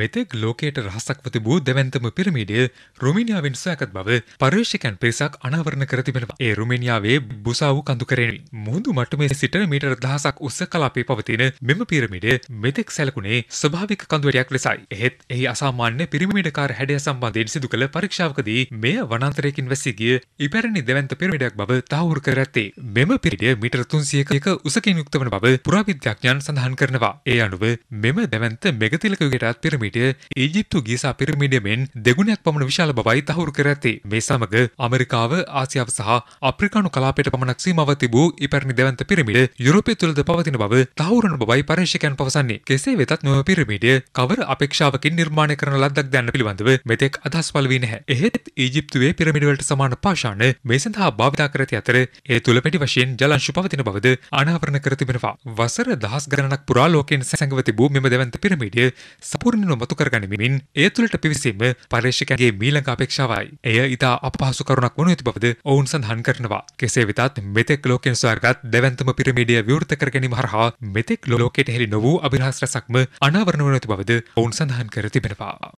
මෙතෙක් ලෝකයට රහසක් වතිබූ දෙවන්තම පිරමිඩිය රුමිනිියාවෙන් සොයකත් බව පර්ේෂකැන් පිරිසක් අනාවරණ කරතිබෙනවා ඒ රුමිනිියාවේ බුසාාව කඳු කරෙන මුහුදු මටමේ සිට මීටර දහසක් උස්ස කලාපේ පවතින මෙම පිරමිඩිය මෙතෙක් සැලකුණේ ස්භාවික කඳුවරයක් ලෙසයි එහෙත් එහි අසාමාන්‍ය පිරිමිඩකාර හැඩය සම්බන්ධයෙන් සිදු කළ පරීක්ෂාවකදී මෙය වනන්තරයකින් වැසිගිය ඉපැරණි දෙවන්ත පිරමිඩක් බව තවුර කර ඇත්තේ මෙම පිරිඩිය මීටර තුන්සියක උසකින් යුක්ත වන බව පුරාවිද්‍යඥාන් සඳහන් කරනවා ඒ අනුව මෙම දැවන්ත මෙගතිලකගටත් පිරමි පිරමිඩය ඊජිප්තු ගීසා පිරමිඩය මෙන් දෙගුණයක් පමණ විශාල බවයි තහවුරු කර ඇත්තේ. මේ සමග අමරිකාව, ආසියාව සහ අප්‍රිකානු කලාපයට පමණක් සීමාව තිබූ ඉපැරණි දැවන්ත පිරමිඩ යුරෝපය තුළද පවතින බව තහවුරුන බවයි පරීක්ෂකයන් පවසන්නේ. කෙසේ වෙතත් මෙම පිරමිඩය කවර අපේක්ෂාවකින් නිර්මාණය කරන ලද්දක් දැන්න පිළිබඳව මෙතෙක් අදහස් පළ වී නැහැ. එහෙත් ඊජිප්තුවේ පිරමිඩවලට සමාන පාෂාණ මේ සඳහා භාවිතා කර ඇති අතර ඒ තුළ පැටි වශයෙන් ජලංශු පවතින බවද අනාවරණ කර තිබෙනවා. වසර දහස් ගණනක් පුරා ලෝකෙන් සැඟව තිබූ මෙම දැවන්ත පිරමිඩය සපූර්ණ කරුණු මතු කරගනිමින් ඒ තුළට පිවිසීම පර්ේෂකන්ගේ මීළඟ අපේක්ෂාවයි. එය ඉතා අපහසු කරුණක් වනු ඇති බවද ඔවුන් සඳහන් කරනවා. කෙසේ වෙතත් මෙතෙක් ලෝකෙන් සොයාගත් දැවන්තම පිරමිඩිය විවෘත කර ගැනීම හරහා මෙතෙක් ලෝකෙට හෙළි නොවූ අභිරහස් රැසක්ම අනාවරණ වනු ඇති බවද ඔවුන් සඳහන් කර තිබෙනවා.